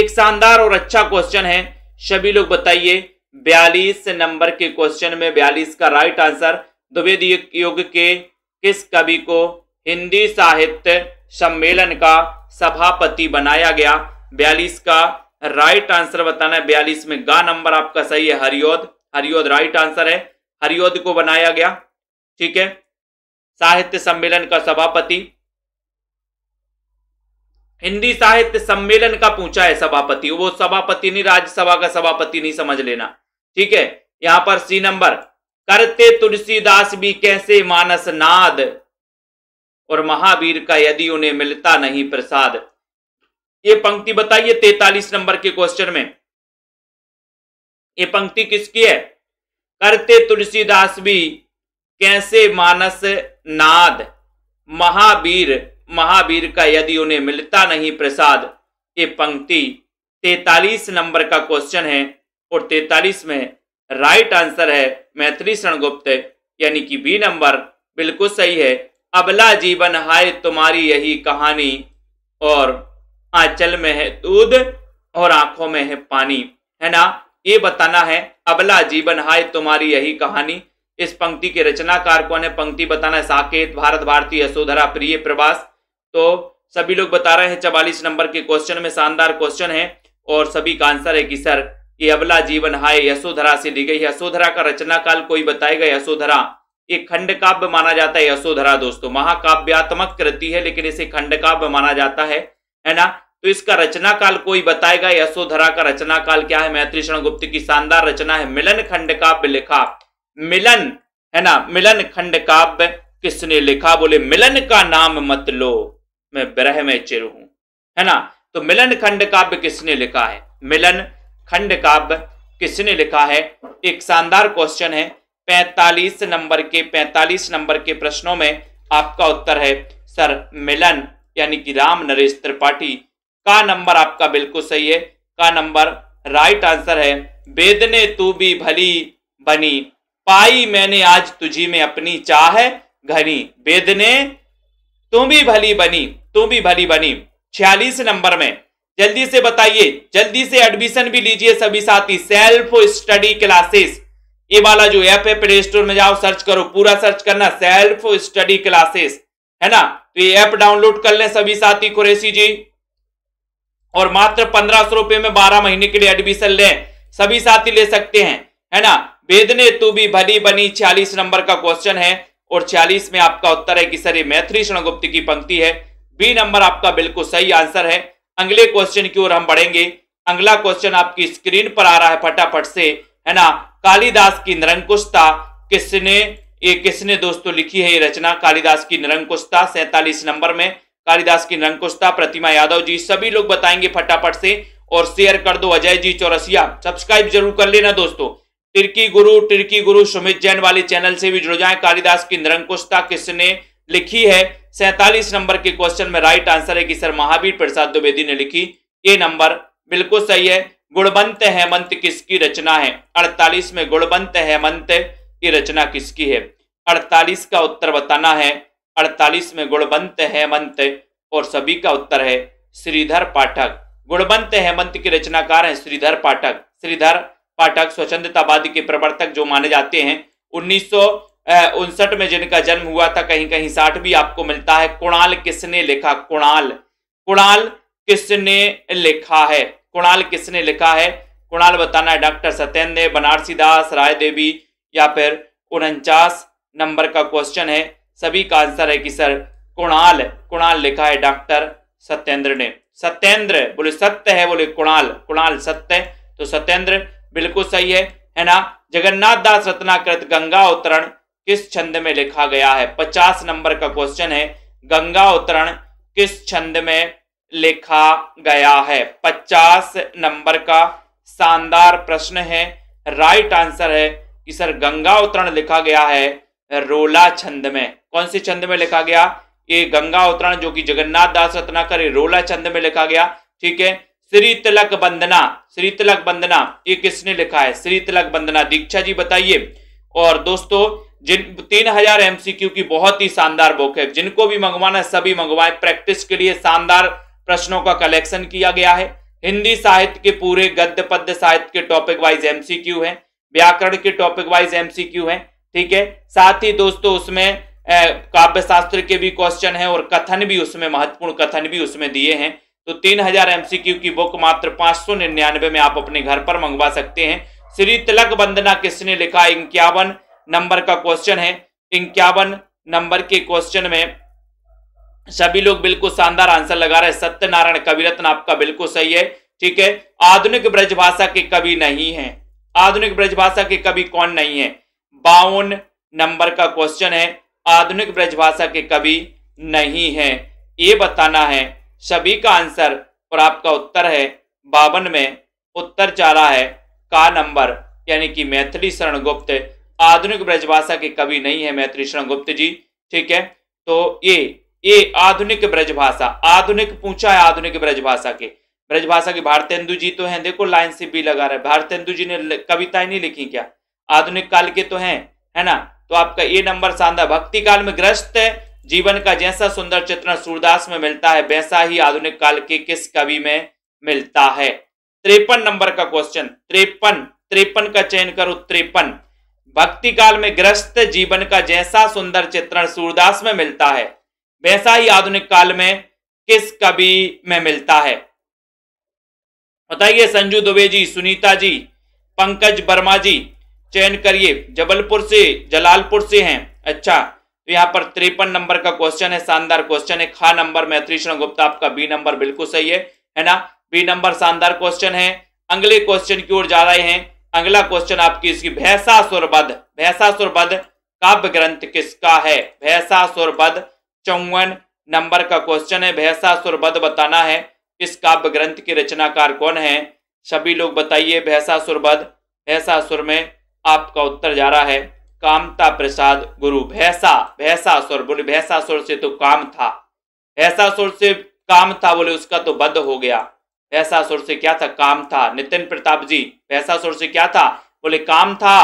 एक शानदार और अच्छा क्वेश्चन है सभी लोग बताइए बयालीस नंबर के क्वेश्चन में बयालीस का राइट आंसर द्विवेदी युग के किस कवि को हिंदी साहित्य सम्मेलन का सभापति बनाया गया बयालीस का राइट आंसर बताना है बयालीस में गा नंबर आपका सही है हरियोध हरियोध राइट आंसर है हरियोध को बनाया गया ठीक है साहित्य सम्मेलन का सभापति हिंदी साहित्य सम्मेलन का पूछा है सभापति वो सभापति नहीं राज्यसभा का सभापति नहीं समझ लेना ठीक है यहां पर सी नंबर करते तुलसीदास भी कैसे मानस नाद और महावीर का यदि उन्हें मिलता नहीं प्रसाद ये पंक्ति बताइए तैतालीस नंबर के क्वेश्चन में ये पंक्ति किसकी है करते तुलसीदास भी कैसे मानस नाद महावीर महावीर का यदि उन्हें मिलता नहीं प्रसाद ये पंक्ति तैतालीस नंबर का क्वेश्चन है और तैतालीस में राइट आंसर है मैथिली शरण गुप्त यानी कि बी नंबर बिल्कुल सही है अबला जीवन हाय तुम्हारी यही कहानी और आंचल में है दूध और आंखों में है पानी है ना ये बताना है अबला जीवन हाय तुम्हारी यही कहानी इस पंक्ति के रचनाकार को ने पंक्ति बताना है साकेत भारत भारती यशोधरा प्रिय प्रवास तो सभी लोग बता रहे हैं चवालीस नंबर के क्वेश्चन में शानदार क्वेश्चन है और सभी का आंसर है कि सर ये अबला जीवन हाय यशोधरा से दी गई यशोधरा का रचना काल कोई बताएगा यशोधरा ये खंड काव्य माना जाता है यशोधरा दोस्तों महाकाव्यात्मक कृति है लेकिन इसे खंड काव्य माना जाता है है ना तो इसका रचना काल कोई बताएगा यशोधरा का रचना काल क्या है मैत्री शरण गुप्त की शानदार रचना है मिलन खंड काव्य लिखा मिलन है ना मिलन खंड काव्य किसने लिखा बोले मिलन का नाम मत लो मैं ब्रह में चिर हूं है ना तो मिलन खंड काव्य किसने लिखा है मिलन खंड काव्य किसने लिखा है एक शानदार क्वेश्चन है पैतालीस नंबर के पैंतालीस नंबर के प्रश्नों में आपका उत्तर है सर मिलन यानी कि राम नरेश त्रिपाठी का नंबर आपका बिल्कुल सही है का नंबर राइट आंसर है बेदने तू भी भली बनी पाई मैंने आज तुझी में अपनी चाह घनी बेदने तू भी भली बनी तू भी भली बनी छियालीस नंबर में जल्दी से बताइए जल्दी से एडमिशन भी लीजिए सभी साथी सेल्फ स्टडी क्लासेस ये वाला जो ऐप है प्ले स्टोर में जाओ सर्च करो पूरा सर्च करना सेल्फ स्टडी क्लासेस है ना तो ये ऐप डाउनलोड कर ले सभी साथी कुरेशी जी और मात्र पंद्रह सौ रुपए में बारह महीने के लिए एडमिशन ले सभी साथी ले सकते हैं है ना वेदने तू तो भी भली बनी छियालीस नंबर का क्वेश्चन है और छियालीस में आपका उत्तर है कि सर ये मैथिली शरणगुप्त की पंक्ति है बी नंबर आपका बिल्कुल सही आंसर है अगले क्वेश्चन की ओर हम बढ़ेंगे अगला क्वेश्चन आपकी स्क्रीन पर आ रहा है फटाफट से है ना कालिदास की निरंकुशता किसने ये किसने दोस्तों लिखी है ये रचना कालिदास की निरंकुशता सैतालीस नंबर में कालिदास की निरंकुशता प्रतिमा यादव जी सभी लोग बताएंगे फटाफट से और शेयर कर दो अजय जी चौरसिया सब्सक्राइब जरूर कर लेना दोस्तों टिर्की गुरु टिर्की गुरु सुमित जैन वाले चैनल से भी जुड़ जाए कालिदास की निरंकुशता किसने लिखी है सैतालीस नंबर के क्वेश्चन में राइट आंसर है कि सर महावीर प्रसाद द्विवेदी ने लिखी ये नंबर बिल्कुल सही है गुणबंत हेमंत किसकी रचना है अड़तालीस में गुणबंत हेमंत की रचना किसकी है अड़तालीस का उत्तर बताना है अड़तालीस में गुणबंत हेमंत और सभी का उत्तर है श्रीधर पाठक गुणबंत हेमंत के रचनाकार हैं श्रीधर पाठक श्रीधर पाठक स्वच्छंदतावादी के प्रवर्तक जो माने जाते हैं उन्नीस उनसठ में जिनका जन्म हुआ था कहीं कहीं साठ भी आपको मिलता है कुणाल किसने लिखा कुणाल कुणाल किसने लिखा है कुणाल किसने लिखा है कुणाल बताना है डॉक्टर सत्येंद्र बनारसी दास राय देवी या फिर उनचास नंबर का क्वेश्चन है सभी का आंसर है कि सर कुणाल कुणाल लिखा है डॉक्टर सत्येंद्र ने सत्येंद्र बोले सत्य है बोले कुणाल कुणाल सत्य तो सत्येंद्र बिल्कुल सही है है ना जगन्नाथ दास रत्नाकृत गंगा उत्तरण किस छंद में लिखा गया है पचास नंबर का क्वेश्चन है गंगा उत्तरण किस छंद में लिखा गया है पचास नंबर का शानदार प्रश्न है राइट आंसर है कि सर गंगा उत्तरण लिखा गया है रोला छंद में कौन से छंद में लिखा गया ये गंगा उत्तरण जो कि जगन्नाथ दास रत्नाकर रोला छंद में लिखा गया ठीक है श्री तिलक बंदना श्री तिलक बंदना ये किसने लिखा है श्री तिलक बंदना दीक्षा जी बताइए और दोस्तों जिन तीन हजार एमसीक्यू की बहुत ही शानदार बुक है जिनको भी मंगवाना है सभी मंगवाए प्रैक्टिस के लिए शानदार प्रश्नों का कलेक्शन किया गया है हिंदी साहित्य के पूरे गद्य पद्य साहित्य के टॉपिक वाइज एमसीक्यू है व्याकरण के टॉपिक वाइज एमसीक्यू है ठीक है साथ ही दोस्तों उसमें काव्य शास्त्र के भी क्वेश्चन है और कथन भी उसमें महत्वपूर्ण कथन भी उसमें दिए हैं तो तीन हजार एमसीक्यू की बुक मात्र पांच सौ निन्यानवे में आप अपने घर पर मंगवा सकते हैं श्री तिलक वंदना किसने लिखा इक्यावन नंबर का क्वेश्चन है इक्यावन नंबर के क्वेश्चन में सभी लोग बिल्कुल शानदार आंसर लगा रहे हैं सत्यनारायण कविरत्न आपका बिल्कुल सही है ठीक है आधुनिक ब्रजभाषा के कवि नहीं है आधुनिक ब्रजभाषा के कवि कौन नहीं है बावन नंबर का क्वेश्चन है आधुनिक ब्रजभाषा के कवि नहीं है ये बताना है सभी का आंसर और आपका उत्तर है बावन में उत्तर जा रहा है का नंबर यानी कि मैथिली शरण गुप्त आधुनिक ब्रजभाषा के कवि नहीं है मैथिली शरण गुप्त जी ठीक है तो ये ये आधुनिक ब्रजभाषा आधुनिक पूछा है आधुनिक ब्रजभाषा के ब्रजभाषा के भारतेंदु जी तो हैं देखो लाइन से भी लगा रहे भारतेंदु जी ने कविताएं नहीं लिखी क्या आधुनिक काल के तो हैं है ना तो आपका ये नंबर शानदार भक्ति काल में ग्रस्त जीवन का जैसा सुंदर चित्रण सूरदास में मिलता है वैसा ही आधुनिक काल के किस कवि में मिलता है त्रेपन नंबर का क्वेश्चन त्रेपन त्रेपन का चयन करो त्रेपन भक्ति काल में ग्रस्त जीवन का जैसा सुंदर चित्रण सूरदास में मिलता है वैसा ही आधुनिक काल में किस कवि में मिलता है बताइए संजू दुबे जी सुनीता जी पंकज वर्मा जी चयन करिए जबलपुर से जलालपुर से हैं अच्छा तो यहाँ पर तिरपन नंबर का क्वेश्चन है शानदार क्वेश्चन है खा नंबर मैत्रीशरण गुप्ता आपका बी नंबर बिल्कुल सही है है ना बी नंबर शानदार क्वेश्चन है अगले क्वेश्चन की ओर जा रहे हैं अगला क्वेश्चन आपकी इसकी भैसा सुरबद भैसा सुरबद काव्य ग्रंथ किसका है भैसा सुरबद चौवन नंबर का क्वेश्चन है भैंसासुर वध बताना है इस काव्य ग्रंथ के रचनाकार कौन है सभी लोग बताइए भैंसासुर वध भैंसासुर में आपका उत्तर जा रहा है कामता प्रसाद गुरु भैसा भैंसासुर बोले भैंसासुर से तो काम था भैंसासुर से काम था बोले उसका तो बद हो गया भैंसासुर से क्या था काम था नितिन प्रताप जी भैंसासुर से क्या था बोले काम था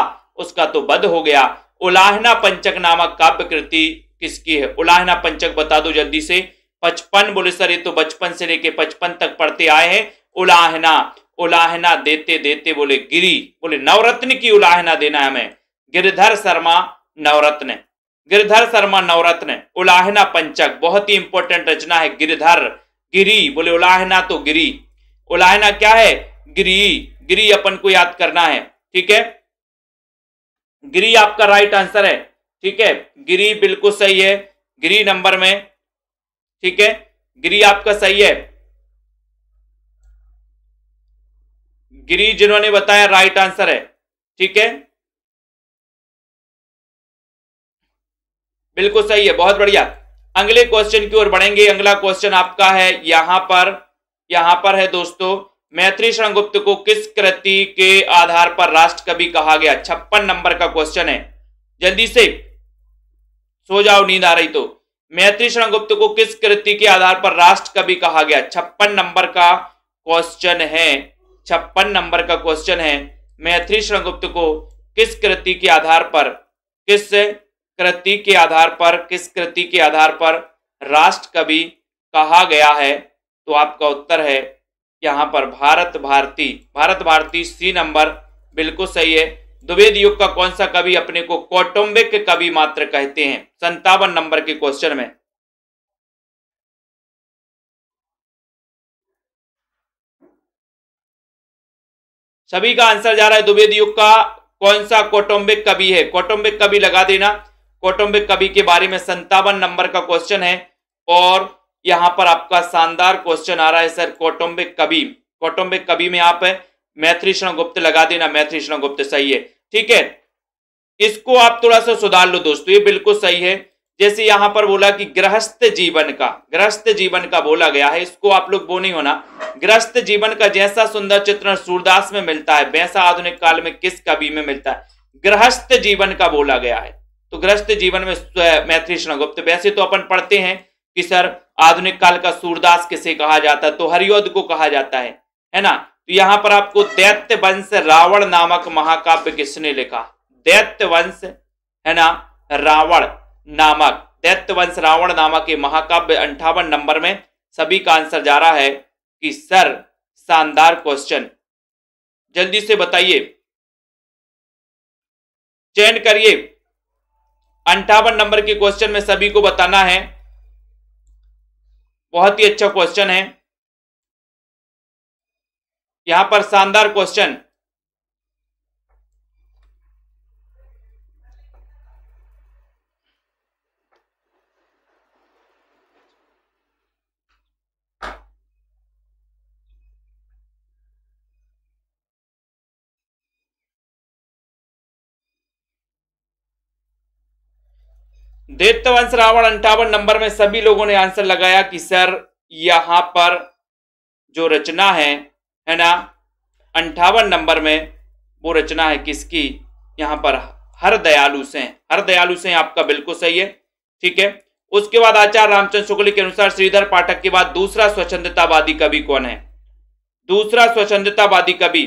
उसका तो बद हो गया उलाहना पंचक नामक काव्य कृति किसकी है उलाहना पंचक बता दो जल्दी से पचपन बोले सर ये तो बचपन से लेके पचपन तक पढ़ते आए हैं उलाहना उलाहना देते देते बोले गिरी बोले नवरत्न की उलाहना देना है हमें गिरधर शर्मा नवरत्न गिरधर शर्मा नवरत्न उलाहना पंचक बहुत ही इंपॉर्टेंट रचना है गिरधर गिरी बोले उलाहना तो गिरी उलाहना क्या है गिरी गिरी अपन को याद करना है ठीक है गिरी आपका राइट आंसर है ठीक है गिरी बिल्कुल सही है गिरी नंबर में ठीक है गिरी आपका सही है गिरी जिन्होंने बताया राइट आंसर है ठीक है बिल्कुल सही है बहुत बढ़िया अगले क्वेश्चन की ओर बढ़ेंगे अगला क्वेश्चन आपका है यहां पर यहां पर है दोस्तों मैत्री गुप्त को किस कृति के आधार पर राष्ट्र कवि कहा गया छप्पन नंबर का क्वेश्चन है जल्दी से सो जाओ नींद आ रही तो मैत्री शरण गुप्त को किस कृति के आधार पर राष्ट्र कवि कहा गया छप्पन नंबर का क्वेश्चन है छप्पन नंबर का क्वेश्चन है मैत्री शरण गुप्त को किस कृति के आधार पर किस कृति के आधार पर किस कृति के आधार पर राष्ट्र कवि कहा गया है तो आपका उत्तर है यहाँ पर भारत भारती भारत भारती सी नंबर बिल्कुल सही है द्विवेद युग का कौन सा कवि अपने को कौटुंबिक कवि मात्र कहते हैं संतावन नंबर के क्वेश्चन में सभी का आंसर जा रहा है द्विवेद युग का कौन सा कौटुंबिक कवि है कौटुंबिक कवि लगा देना कौटुंबिक कवि के बारे में संतावन नंबर का क्वेश्चन है और यहां पर आपका शानदार क्वेश्चन आ रहा है सर कौटुंबिक कवि कौटुंबिक कवि में आप है मैत्री शरण गुप्त लगा देना मैत्री शरण गुप्त सही है ठीक है इसको आप थोड़ा सा सुधार लो दोस्तों ये बिल्कुल सही है जैसे यहाँ पर बोला कि गृहस्थ जीवन का गृहस्थ जीवन का बोला गया है इसको आप लोग वो नहीं होना गृहस्थ जीवन का जैसा सुंदर चित्रण सूरदास में मिलता है वैसा आधुनिक काल में किस कवि में मिलता है गृहस्थ जीवन का बोला गया है तो गृहस्थ जीवन में मैत्री गुप्त वैसे तो अपन पढ़ते हैं कि सर आधुनिक काल का सूरदास किसे कहा जाता है तो हरियोध को कहा जाता है है ना तो यहां पर आपको दैत्य वंश रावण नामक महाकाव्य किसने लिखा दैत्य वंश है ना रावण नामक दैत्य वंश रावण नामक ये महाकाव्य अंठावन नंबर में सभी का आंसर जा रहा है कि सर शानदार क्वेश्चन जल्दी से बताइए चयन करिए अंठावन नंबर के क्वेश्चन में सभी को बताना है बहुत ही अच्छा क्वेश्चन है यहां पर शानदार क्वेश्चन देवतवंश रावण अंठावन नंबर में सभी लोगों ने आंसर लगाया कि सर यहां पर जो रचना है है ना अंठावन नंबर में वो रचना है किसकी यहाँ पर हर दयालु से हर दयालु से आपका बिल्कुल सही है ठीक है उसके बाद आचार्य रामचंद्र शुक्ल के अनुसार श्रीधर पाठक के बाद दूसरा स्वच्छतावादी कवि कौन है दूसरा स्वच्छतावादी कवि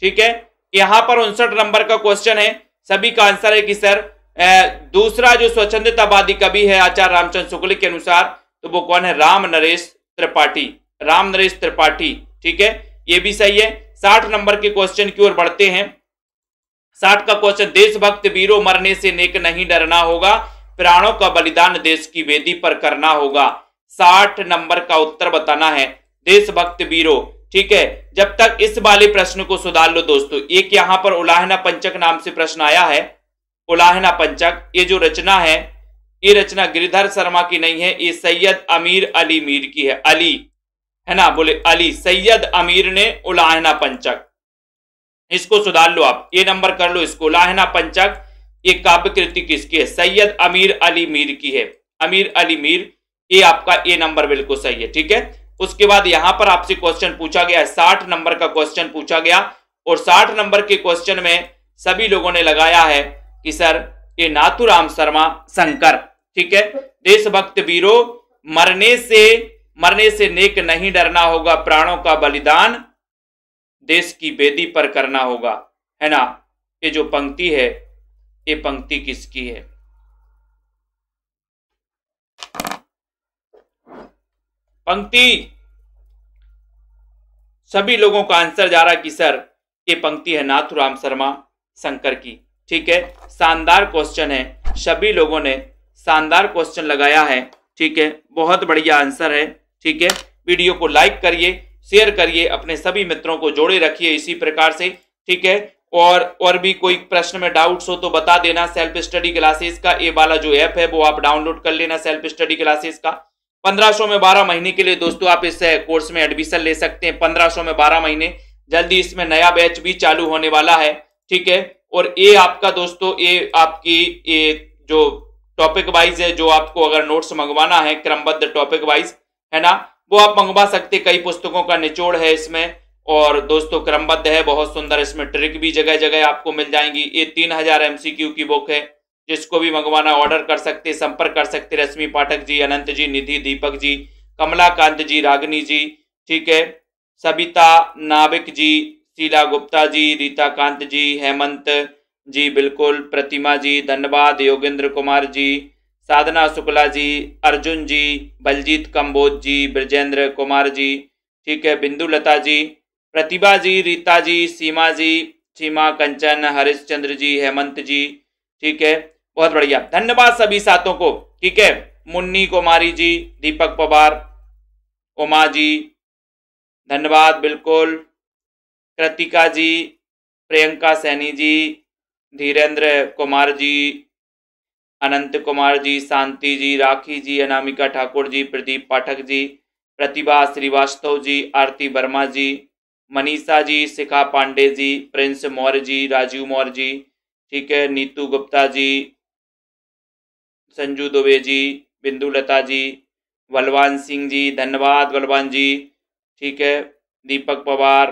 ठीक है यहां पर उनसठ नंबर का क्वेश्चन है सभी का आंसर है कि सर दूसरा जो स्वच्छंदतावादी कवि है आचार्य रामचंद्र शुक्ल के अनुसार तो वो कौन है राम नरेश त्रिपाठी राम नरेश त्रिपाठी ठीक है ये भी सही है साठ नंबर के क्वेश्चन की ओर बढ़ते हैं साठ का क्वेश्चन देशभक्त वीरों मरने से नेक नहीं डरना होगा प्राणों का बलिदान देश की वेदी पर करना होगा साठ नंबर का उत्तर बताना है देशभक्त वीरों ठीक है जब तक इस वाले प्रश्न को सुधार लो दोस्तों एक यहां पर उलाहना पंचक नाम से प्रश्न आया है उलाहना पंचक ये जो रचना है ये रचना गिरिधर शर्मा की नहीं है ये सैयद अमीर अली मीर की है अली है ना बोले अली सैयद अमीर ने उलाहना पंचक इसको सुधार लो आप ये नंबर कर लो इसको उलाहना पंचक ये काव्य कृति किसकी है सैयद अमीर अली मीर की है अमीर अली मीर ये आपका ए नंबर बिल्कुल सही है ठीक है उसके बाद यहां पर आपसे क्वेश्चन पूछा गया साठ नंबर का क्वेश्चन पूछा गया और साठ नंबर के क्वेश्चन में सभी लोगों ने लगाया है कि सर ये नाथुराम शर्मा शंकर ठीक है देशभक्त वीरो मरने से मरने से नेक नहीं डरना होगा प्राणों का बलिदान देश की बेदी पर करना होगा है ना ये जो पंक्ति है ये पंक्ति किसकी है पंक्ति सभी लोगों का आंसर जा रहा कि सर ये पंक्ति है नाथुराम शर्मा शंकर की ठीक है शानदार क्वेश्चन है सभी लोगों ने शानदार क्वेश्चन लगाया है ठीक है बहुत बढ़िया आंसर है ठीक है वीडियो को लाइक करिए शेयर करिए अपने सभी मित्रों को जोड़े रखिए इसी प्रकार से ठीक है और और भी कोई प्रश्न में डाउट्स हो तो बता देना सेल्फ स्टडी क्लासेस का ये वाला जो ऐप है वो आप डाउनलोड कर लेना सेल्फ स्टडी क्लासेस का पंद्रह में बारह महीने के लिए दोस्तों आप इस कोर्स में एडमिशन ले सकते हैं पंद्रह में बारह महीने जल्दी इसमें नया बैच भी चालू होने वाला है ठीक है और ये आपका दोस्तों ये आपकी ये जो टॉपिक वाइज है जो आपको अगर नोट्स मंगवाना है क्रमबद्ध टॉपिक वाइज है ना वो आप मंगवा सकते कई पुस्तकों का निचोड़ है इसमें और दोस्तों क्रमबद्ध है बहुत सुंदर इसमें ट्रिक भी जगह जगह आपको मिल जाएंगी ये तीन हजार एमसीक्यू की बुक है जिसको भी मंगवाना ऑर्डर कर सकते संपर्क कर सकते रश्मि पाठक जी अनंत जी निधि दीपक जी कमलाकांत जी रागनी जी ठीक है सबिता नाविक जी शीला गुप्ता जी रीता कांत जी हेमंत जी बिल्कुल प्रतिमा जी धन्यवाद योगेंद्र कुमार जी साधना शुक्ला जी अर्जुन जी बलजीत कम्बोज जी ब्रजेंद्र कुमार जी ठीक है बिंदु लता जी प्रतिभा जी रीता जी सीमा जी सीमा कंचन हरिश्चंद्र जी हेमंत जी ठीक है बहुत बढ़िया धन्यवाद सभी साथों को ठीक है मुन्नी कुमारी जी दीपक पवार उमा जी धन्यवाद बिल्कुल कृतिका जी प्रियंका सैनी जी धीरेंद्र कुमार जी अनंत कुमार जी शांति जी राखी जी अनामिका ठाकुर जी प्रदीप पाठक जी प्रतिभा श्रीवास्तव जी आरती वर्मा जी मनीषा जी शिखा पांडे जी प्रिंस मौर्य जी राजीव मौर्य जी ठीक है नीतू गुप्ता जी संजू दुबे जी बिंदु लता जी बलवान सिंह जी धन्यवाद बलवान जी ठीक है दीपक पवार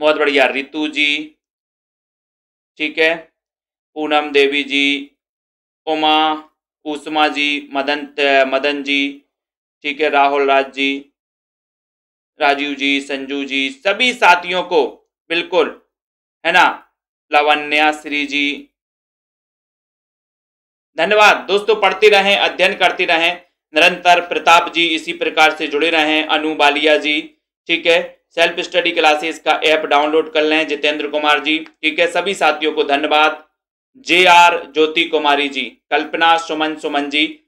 बहुत बढ़िया रितु जी ठीक है पूनम देवी जी उमा उषमा जी मदन मदन जी ठीक है राहुल राज जी राजीव जी संजू जी सभी साथियों को बिल्कुल है ना लवन्या श्री जी धन्यवाद दोस्तों पढ़ती रहें अध्ययन करती रहें निरंतर प्रताप जी इसी प्रकार से जुड़े रहें अनु बालिया जी ठीक है सेल्फ स्टडी क्लासेस का ऐप डाउनलोड कर लें जितेंद्र कुमार जी ठीक है सभी साथियों को धन्यवाद जे आर ज्योति कुमारी जी कल्पना सुमन सुमन जी